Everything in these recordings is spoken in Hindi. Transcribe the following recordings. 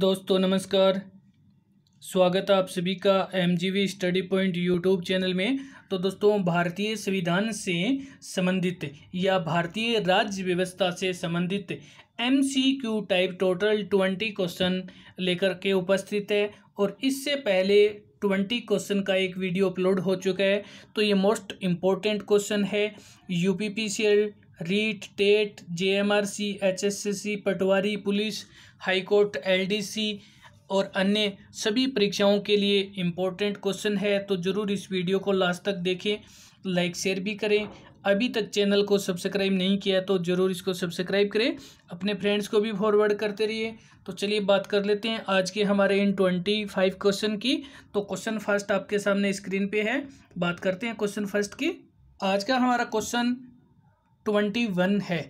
दोस्तों नमस्कार स्वागत है आप सभी का M study point YouTube channel में तो दोस्तों भारतीय संविधान से संबंधित या भारतीय राज्य व्यवस्था से संबंधित M type total twenty question लेकर के उपस्थित है और इससे पहले ट्वेंटी क्वेश्चन का एक वीडियो अपलोड हो चुका है तो ये मोस्ट इम्पोर्टेंट क्वेश्चन है U P P C L REET TET JMRC HSC patwari police high court LDC और अन्य सभी परीक्षाओं के लिए इम्पोर्टेंट क्वेश्चन है तो ज़रूर इस वीडियो को लास्ट तक देखें लाइक शेयर भी करें अभी तक चैनल को सब्सक्राइब नहीं किया तो ज़रूर इसको सब्सक्राइब करें अपने फ्रेंड्स को भी फॉरवर्ड करते रहिए तो चलिए बात कर लेते हैं आज के हमारे इन ट्वेंटी फाइव क्वेश्चन की तो क्वेश्चन फर्स्ट आपके सामने स्क्रीन पे है बात करते हैं क्वेश्चन फर्स्ट की आज का हमारा क्वेश्चन ट्वेंटी वन है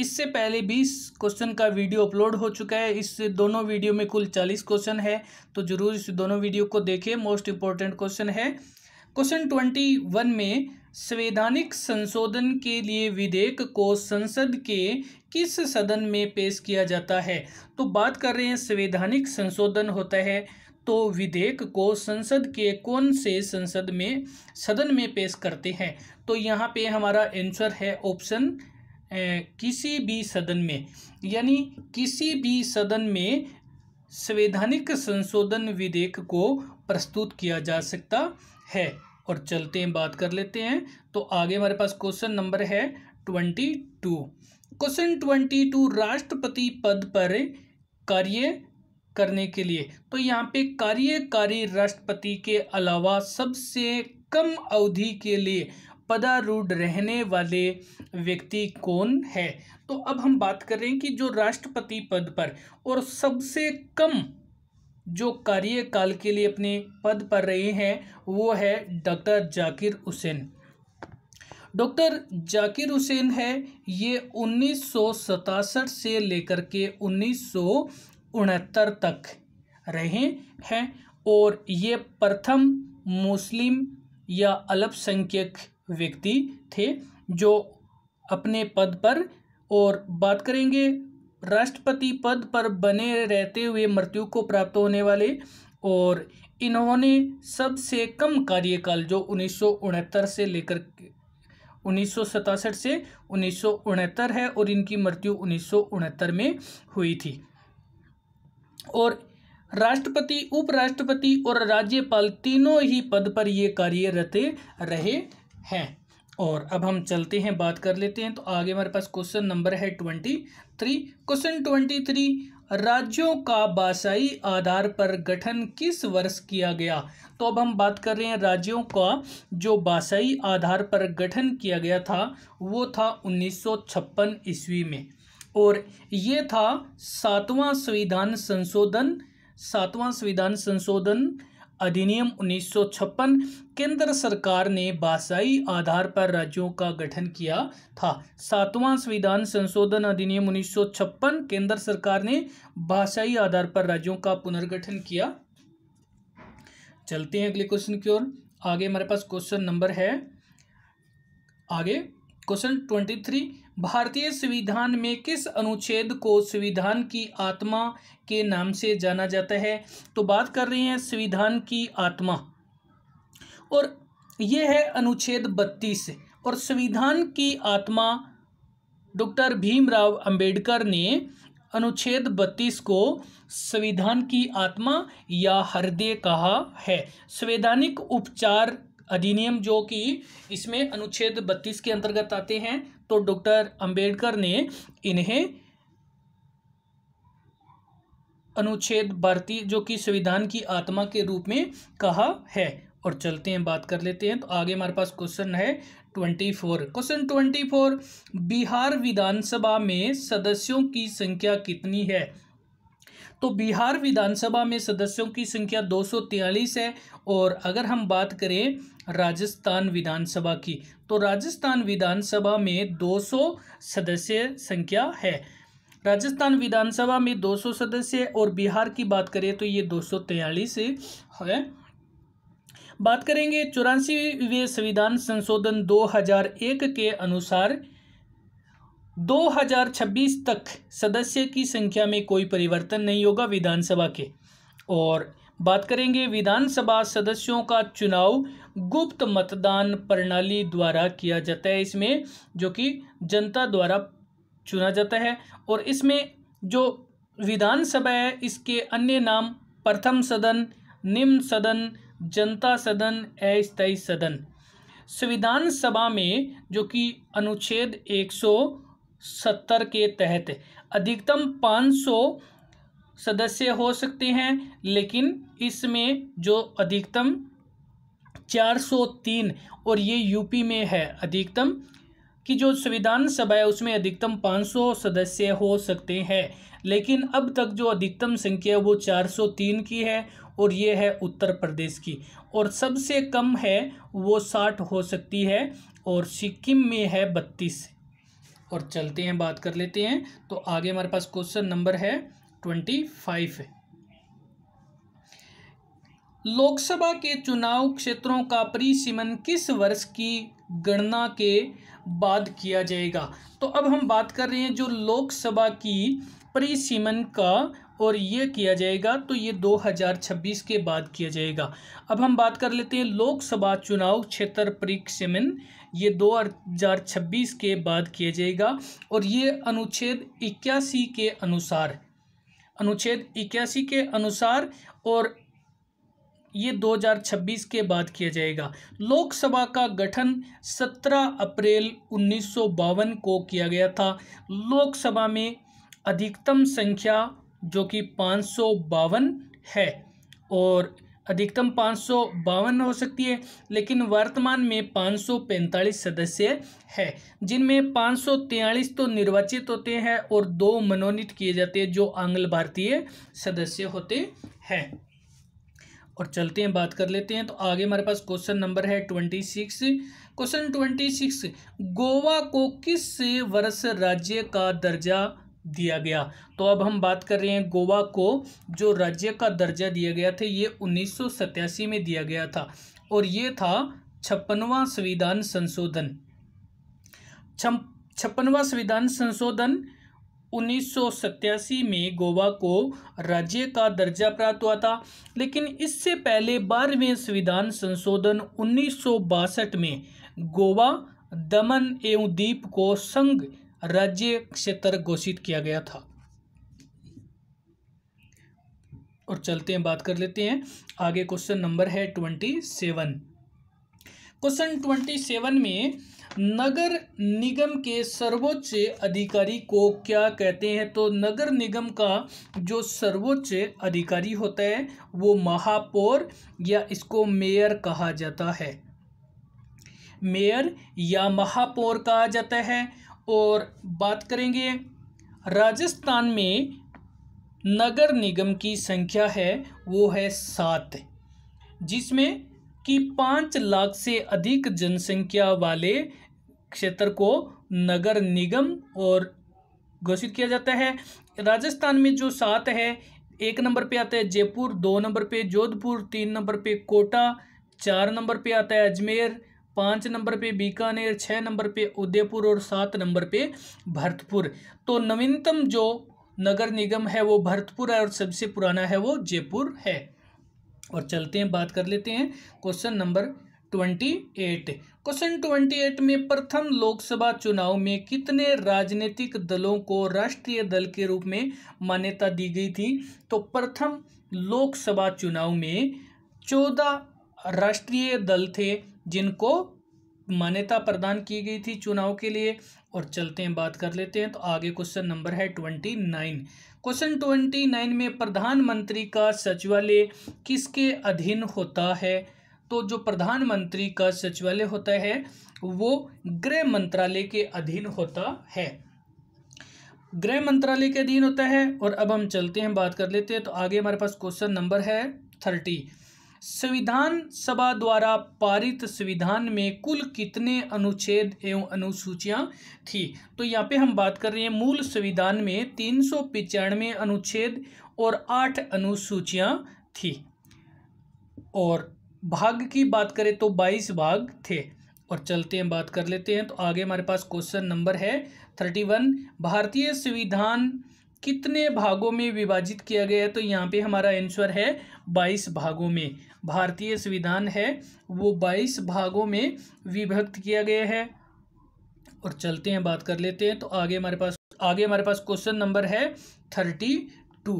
इससे पहले बीस क्वेश्चन का वीडियो अपलोड हो चुका है इस दोनों वीडियो में कुल चालीस क्वेश्चन है तो ज़रूर इस दोनों वीडियो को देखिए मोस्ट इंपॉर्टेंट क्वेश्चन है क्वेश्चन ट्वेंटी वन में संवैधानिक संशोधन के लिए विधेयक को संसद के किस सदन में पेश किया जाता है तो बात कर रहे हैं संवैधानिक संशोधन होता है तो विधेयक को संसद के कौन से संसद में सदन में पेश करते हैं तो यहाँ पे हमारा आंसर है ऑप्शन किसी भी सदन में यानी किसी भी सदन में संवैधानिक संशोधन विधेयक को प्रस्तुत किया जा सकता है और चलते हैं बात कर लेते हैं तो आगे हमारे पास क्वेश्चन नंबर है twenty two question twenty two राष्ट्रपति पद पर कार्य करने के लिए तो यहाँ पे कार्यकारी राष्ट्रपति के अलावा सबसे कम अवधि के लिए पदारूढ़ रहने वाले व्यक्ति कौन है तो अब हम बात कर रहे हैं कि जो राष्ट्रपति पद पर और सबसे कम जो कार्यकाल के लिए अपने पद पर रहे हैं वो है डॉक्टर जाकिर हुसैन डॉक्टर जाकिर हुसैन है ये उन्नीस से लेकर के उन्नीस तक रहे हैं और ये प्रथम मुस्लिम या अल्पसंख्यक व्यक्ति थे जो अपने पद पर और बात करेंगे राष्ट्रपति पद पर बने रहते हुए मृत्यु को प्राप्त होने वाले और इन्होंने सबसे कम कार्यकाल जो उन्नीस से लेकर उन्नीस से उन्नीस है और इनकी मृत्यु उन्नीस में हुई थी और राष्ट्रपति उपराष्ट्रपति और राज्यपाल तीनों ही पद पर ये कार्यरत रहे है और अब हम चलते हैं बात कर लेते हैं तो आगे हमारे पास क्वेश्चन नंबर है twenty three question twenty three राज्यों का बासाई आधार पर गठन किस वर्ष किया गया तो अब हम बात कर रहे हैं राज्यों का जो भाषाई आधार पर गठन किया गया था वो था छप्पन ईस्वी में और ये था सातवां संविधान संशोधन सातवां संविधान संशोधन अधिनियम 1956 केंद्र सरकार ने भाषाई आधार पर राज्यों का गठन किया था सातवां संविधान संशोधन अधिनियम 1956 केंद्र सरकार ने भाषाई आधार पर राज्यों का पुनर्गठन किया चलते हैं अगले क्वेश्चन की ओर आगे हमारे पास क्वेश्चन नंबर है आगे क्वेश्चन ट्वेंटी थ्री भारतीय संविधान में किस अनुच्छेद को संविधान की आत्मा के नाम से जाना जाता है तो बात कर रहे हैं संविधान की आत्मा और यह है अनुच्छेद बत्तीस और संविधान की आत्मा डॉक्टर भीमराव अंबेडकर ने अनुच्छेद बत्तीस को संविधान की आत्मा या हृदय कहा है संवैधानिक उपचार अधिनियम जो कि इसमें अनुच्छेद बत्तीस के अंतर्गत आते हैं तो डॉक्टर अंबेडकर ने इन्हें अनुच्छेद भारतीय जो कि संविधान की आत्मा के रूप में कहा है और चलते हैं बात कर लेते हैं तो आगे हमारे पास क्वेश्चन है twenty four question twenty four Bihar Vidhan Sabha में सदस्यों की संख्या कितनी है तो बिहार विधानसभा में सदस्यों की संख्या दो है और अगर हम बात करें राजस्थान विधानसभा की तो राजस्थान विधानसभा में 200 सदस्य संख्या है राजस्थान विधानसभा में 200 सदस्य और बिहार की बात करें तो ये दो है बात करेंगे चौरासीवें संविधान संशोधन 2001 के अनुसार 2026 तक सदस्य की संख्या में कोई परिवर्तन नहीं होगा विधानसभा के और बात करेंगे विधानसभा सदस्यों का चुनाव गुप्त मतदान प्रणाली द्वारा किया जाता है इसमें जो कि जनता द्वारा चुना जाता है और इसमें जो विधानसभा है इसके अन्य नाम प्रथम सदन निम्न सदन जनता सदन अस्थायी सदन संविधान सभा में जो कि अनुच्छेद एक सौ सत्तर के तहत अधिकतम पाँच सौ सदस्य हो सकते हैं लेकिन इसमें जो अधिकतम चार सौ तीन और ये यूपी में है अधिकतम कि जो संविधान सभा है उसमें अधिकतम 500 सदस्य हो सकते हैं लेकिन अब तक जो अधिकतम संख्या है वो 403 की है और ये है उत्तर प्रदेश की और सबसे कम है वो 60 हो सकती है और सिक्किम में है 32 और चलते हैं बात कर लेते हैं तो आगे हमारे पास क्वेश्चन नंबर है ट्वेंटी फाइव लोकसभा के चुनाव क्षेत्रों का परिसीमन किस वर्ष की गणना के बाद किया जाएगा तो अब हम बात कर रहे हैं जो लोकसभा की परिसीमन का और ये किया जाएगा तो ये 2026 के बाद किया जाएगा अब हम बात कर लेते हैं लोकसभा चुनाव क्षेत्र परीक्षमिन ये 2026 के बाद किया जाएगा और ये अनुच्छेद इक्यासी के अनुसार अनुच्छेद इक्यासी के अनुसार और ये 2026 के बाद किया जाएगा लोकसभा का गठन 17 अप्रैल उन्नीस को किया गया था लोकसभा में अधिकतम संख्या जो कि पाँच सौ बावन है और अधिकतम पाँच सौ बावन हो सकती है लेकिन वर्तमान में पाँच सौ पैंतालीस सदस्य है जिनमें पाँच सौ तो निर्वाचित होते हैं और दो मनोनीत किए जाते हैं जो आंग्ल भारतीय सदस्य होते हैं और चलते हैं बात कर लेते हैं तो आगे हमारे पास क्वेश्चन नंबर है twenty six question twenty six Goa को किस वर्ष राज्य का दर्जा दिया गया तो अब हम बात कर रहे हैं गोवा को जो राज्य का दर्जा दिया गया था ये उन्नीस में दिया गया था और ये था छप्पनवा संविधान संशोधन छप्पनवा संविधान संशोधन 1987 में गोवा को राज्य का दर्जा प्राप्त हुआ था लेकिन इससे पहले बारहवें संविधान संशोधन उन्नीस में गोवा दमन एवं द्वीप को संघ राज्य क्षेत्र घोषित किया गया था और चलते हैं बात कर लेते हैं आगे क्वेश्चन नंबर है twenty seven question twenty seven में नगर निगम के सर्वोच्च अधिकारी को क्या कहते हैं तो नगर निगम का जो सर्वोच्च अधिकारी होता है वो महापौर या इसको मेयर कहा जाता है मेयर या महापौर कहा जाता है और बात करेंगे राजस्थान में नगर निगम की संख्या है वो है सात जिसमें कि पाँच लाख से अधिक जनसंख्या वाले क्षेत्र को नगर निगम और घोषित किया जाता है राजस्थान में जो सात है एक नंबर पे आता है जयपुर दो नंबर पे जोधपुर तीन नंबर पे कोटा चार नंबर पे आता है अजमेर पाँच नंबर पे बीकानेर छः नंबर पे उदयपुर और सात नंबर पे भरतपुर तो नवीनतम जो नगर निगम है वो भरतपुर है और सबसे पुराना है वो जयपुर है और चलते हैं बात कर लेते हैं question number twenty eight question twenty eight में प्रथम लोकसभा चुनाव में कितने राजनीतिक दलों को राष्ट्रीय दल के रूप में मान्यता दी गई थी तो प्रथम लोकसभा चुनाव में चौदह राष्ट्रीय दल थे जिनको मान्यता प्रदान की गई थी चुनाव के लिए और चलते हैं बात कर लेते हैं तो आगे क्वेश्चन नंबर है twenty nine question twenty nine में प्रधानमंत्री का सचिवालय किसके अधीन होता है तो जो प्रधानमंत्री का सचिवालय होता है वो गृह मंत्रालय के अधीन होता है गृह मंत्रालय के अधीन होता है और अब हम चलते हैं बात कर लेते हैं तो आगे हमारे पास क्वेश्चन नंबर है थर्टी संविधान सभा द्वारा पारित संविधान में कुल कितने अनुच्छेद एवं अनुसूचियां थी तो यहाँ पे हम बात कर रहे हैं मूल संविधान में तीन सौ पिचानवे अनुच्छेद और आठ अनुसूचियां थी और भाग की बात करें तो बाईस भाग थे और चलते हैं बात कर लेते हैं तो आगे हमारे पास क्वेश्चन नंबर है थर्टी वन भारतीय संविधान कितने भागों में विभाजित किया गया है तो यहाँ पे हमारा आंसर है बाईस भागों में भारतीय संविधान है वो बाईस भागों में विभक्त किया गया है और चलते हैं बात कर लेते हैं तो आगे हमारे पास आगे हमारे पास क्वेश्चन नंबर है thirty two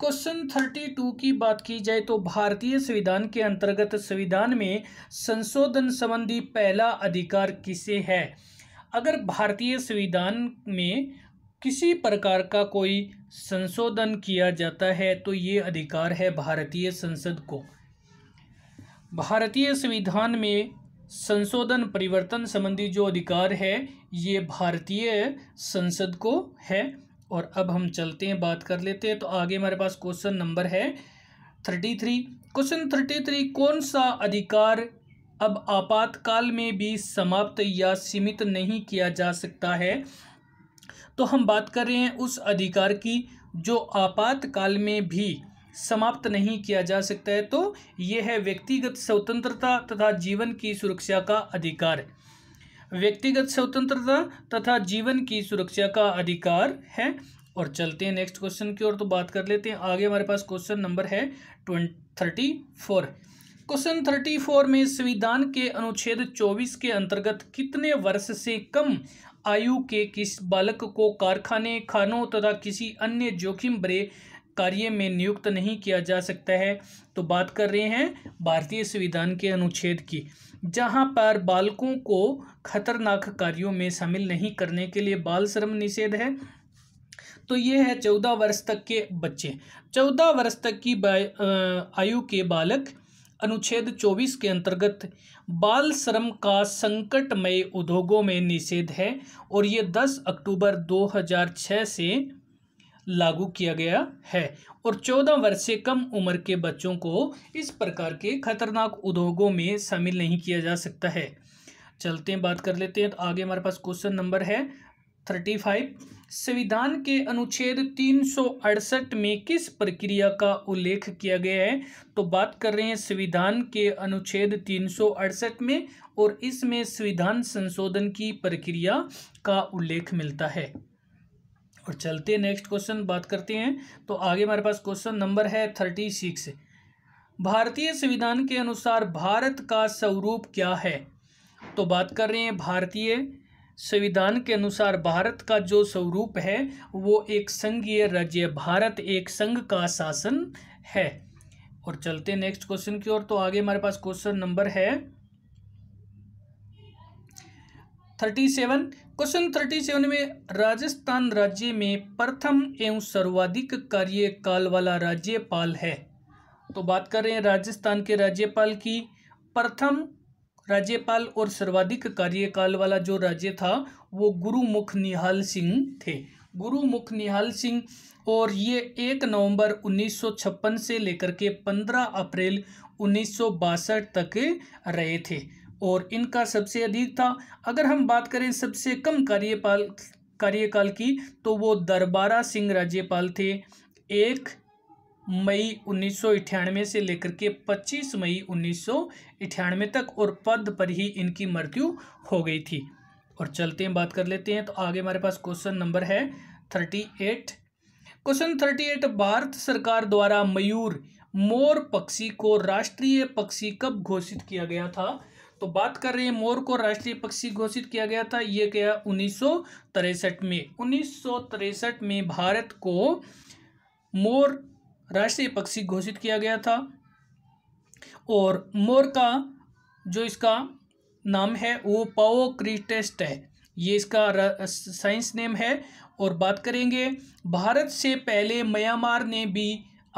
question thirty two की बात की जाए तो भारतीय संविधान के अंतर्गत संविधान में संशोधन संबंधी पहला अधिकार किसे है अगर भारतीय संविधान में किसी प्रकार का कोई संशोधन किया जाता है तो ये अधिकार है भारतीय संसद को भारतीय संविधान में संशोधन परिवर्तन संबंधी जो अधिकार है ये भारतीय संसद को है और अब हम चलते हैं बात कर लेते हैं तो आगे हमारे पास क्वेश्चन नंबर है thirty three question thirty three कौन सा अधिकार अब आपातकाल में भी समाप्त या सीमित नहीं किया जा सकता है तो हम बात कर रहे हैं उस अधिकार की जो आपातकाल में भी समाप्त नहीं किया जा सकता है तो यह है व्यक्तिगत स्वतंत्रता तथा जीवन की सुरक्षा का अधिकार व्यक्तिगत स्वतंत्रता तथा जीवन की सुरक्षा का अधिकार है और चलते हैं नेक्स्ट क्वेश्चन की ओर तो बात कर लेते हैं आगे हमारे पास क्वेश्चन नंबर है thirty four question thirty four में संविधान के अनुच्छेद चौबीस के अंतर्गत कितने वर्ष से कम आयु के किस बालक को कारखाने खानों तथा किसी अन्य जोखिम भरे कार्य में नियुक्त नहीं किया जा सकता है तो बात कर रहे हैं भारतीय संविधान के अनुच्छेद की जहां पर बालकों को खतरनाक कार्यों में शामिल नहीं करने के लिए बाल श्रम निषेध है तो ये है चौदह वर्ष तक के बच्चे चौदह वर्ष तक की आयु के बालक अनुच्छेद चौबीस के अंतर्गत बाल श्रम का संकटमय उद्योगों में निषेध है और ये 10 अक्टूबर 2006 से लागू किया गया है और 14 वर्ष से कम उम्र के बच्चों को इस प्रकार के खतरनाक उद्योगों में शामिल नहीं किया जा सकता है चलते हैं बात कर लेते हैं तो आगे हमारे पास क्वेश्चन नंबर है थर्टी फाइव संविधान के अनुच्छेद तीन सौ अड़सठ में किस प्रक्रिया का उल्लेख किया गया है तो बात कर रहे हैं संविधान के अनुच्छेद तीन सौ अड़सठ में और इसमें संविधान संशोधन की प्रक्रिया का उल्लेख मिलता है और चलते नेक्स्ट क्वेश्चन बात करते हैं तो आगे हमारे पास क्वेश्चन नंबर है थर्टी सिक्स भारतीय संविधान के अनुसार भारत का स्वरूप क्या है तो बात कर रहे हैं भारतीय संविधान के अनुसार भारत का जो स्वरूप है वो एक संघीय राज्य भारत एक संघ का शासन है और चलते नेक्स्ट क्वेश्चन की ओर तो आगे हमारे पास क्वेश्चन नंबर है thirty seven question thirty seven में राजस्थान राज्य में प्रथम एवं सर्वाधिक कार्यकाल वाला राज्यपाल है तो बात कर रहे हैं राजस्थान के राज्यपाल की प्रथम राज्यपाल और सर्वाधिक कार्यकाल वाला जो राज्य था वो गुरुमुख निहाल सिंह थे गुरुमुख निहाल सिंह और ये एक नवंबर 1956 से लेकर के 15 अप्रैल उन्नीस तक रहे थे और इनका सबसे अधिक था अगर हम बात करें सबसे कम कार्यपाल कार्यकाल की तो वो दरबारा सिंह राज्यपाल थे एक मई उन्नीस से लेकर के 25 मई उन्नीस तक और पद पर ही इनकी मृत्यु हो गई थी और चलते हैं बात कर लेते हैं तो आगे हमारे पास क्वेश्चन नंबर है thirty eight question thirty eight Bharat सरकार द्वारा मयूर मोर पक्षी को राष्ट्रीय पक्षी कब घोषित किया गया था तो बात कर रहे हैं मोर को राष्ट्रीय पक्षी घोषित किया गया था यह क्या उन्नीस में उन्नीस में भारत को मोर राष्ट्रीय पक्षी घोषित किया गया था और मोर का जो इसका नाम है वो पाओ क्रिटेस्ट है ये इसका साइंस नेम है और बात करेंगे भारत से पहले म्यांमार ने भी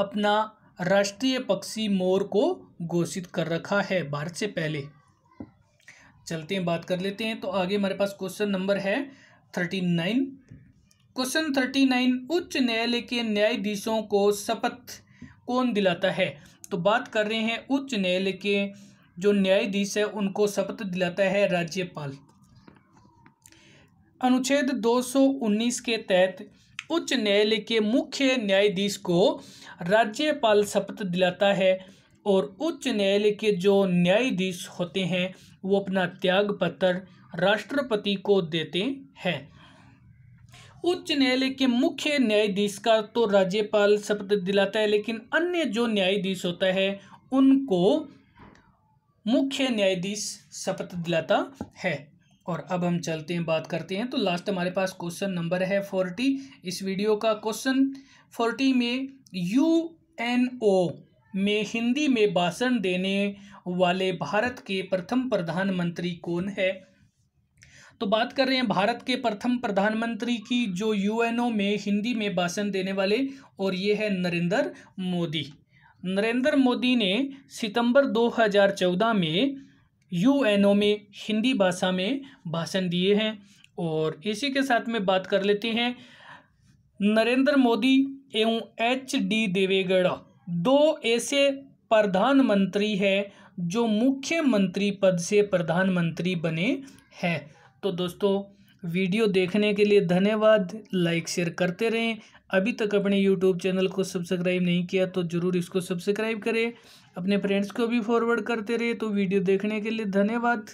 अपना राष्ट्रीय पक्षी मोर को घोषित कर रखा है भारत से पहले चलते हैं बात कर लेते हैं तो आगे हमारे पास क्वेश्चन नंबर है thirty nine question thirty nine उच्च न्यायालय के न्यायाधीशों को शपथ कौन दिलाता है तो बात कर रहे हैं उच्च न्यायालय के जो न्यायाधीश है उनको शपथ दिलाता है राज्यपाल अनुच्छेद 219 के तहत उच्च न्यायालय के मुख्य न्यायाधीश को राज्यपाल शपथ दिलाता है और उच्च न्यायालय के जो न्यायाधीश होते हैं वो अपना त्याग पत्र राष्ट्रपति को देते हैं उच्च न्यायालय के मुख्य न्यायाधीश का तो राज्यपाल शपथ दिलाता है लेकिन अन्य जो न्यायाधीश होता है उनको मुख्य न्यायाधीश शपथ दिलाता है और अब हम चलते हैं बात करते हैं तो लास्ट हमारे पास क्वेश्चन नंबर है फोर्टी इस वीडियो का क्वेश्चन फोर्टी में यू एन ओ में हिंदी में भाषण देने वाले भारत के प्रथम प्रधानमंत्री कौन है तो बात कर रहे हैं भारत के प्रथम प्रधानमंत्री की जो यूएनओ में हिंदी में भाषण देने वाले और ये है नरेंद्र मोदी नरेंद्र मोदी ने सितंबर 2014 में यूएनओ में हिंदी भाषा में भाषण दिए हैं और इसी के साथ में बात कर लेते हैं नरेंद्र मोदी एवं एच डी देवेगढ़ दो ऐसे प्रधानमंत्री हैं जो मुख्यमंत्री पद से प्रधानमंत्री बने हैं तो दोस्तों वीडियो देखने के लिए धन्यवाद लाइक शेयर करते रहें अभी तक अपने यूट्यूब चैनल को सब्सक्राइब नहीं किया तो ज़रूर इसको सब्सक्राइब करें अपने फ्रेंड्स को भी फॉरवर्ड करते रहे तो वीडियो देखने के लिए धन्यवाद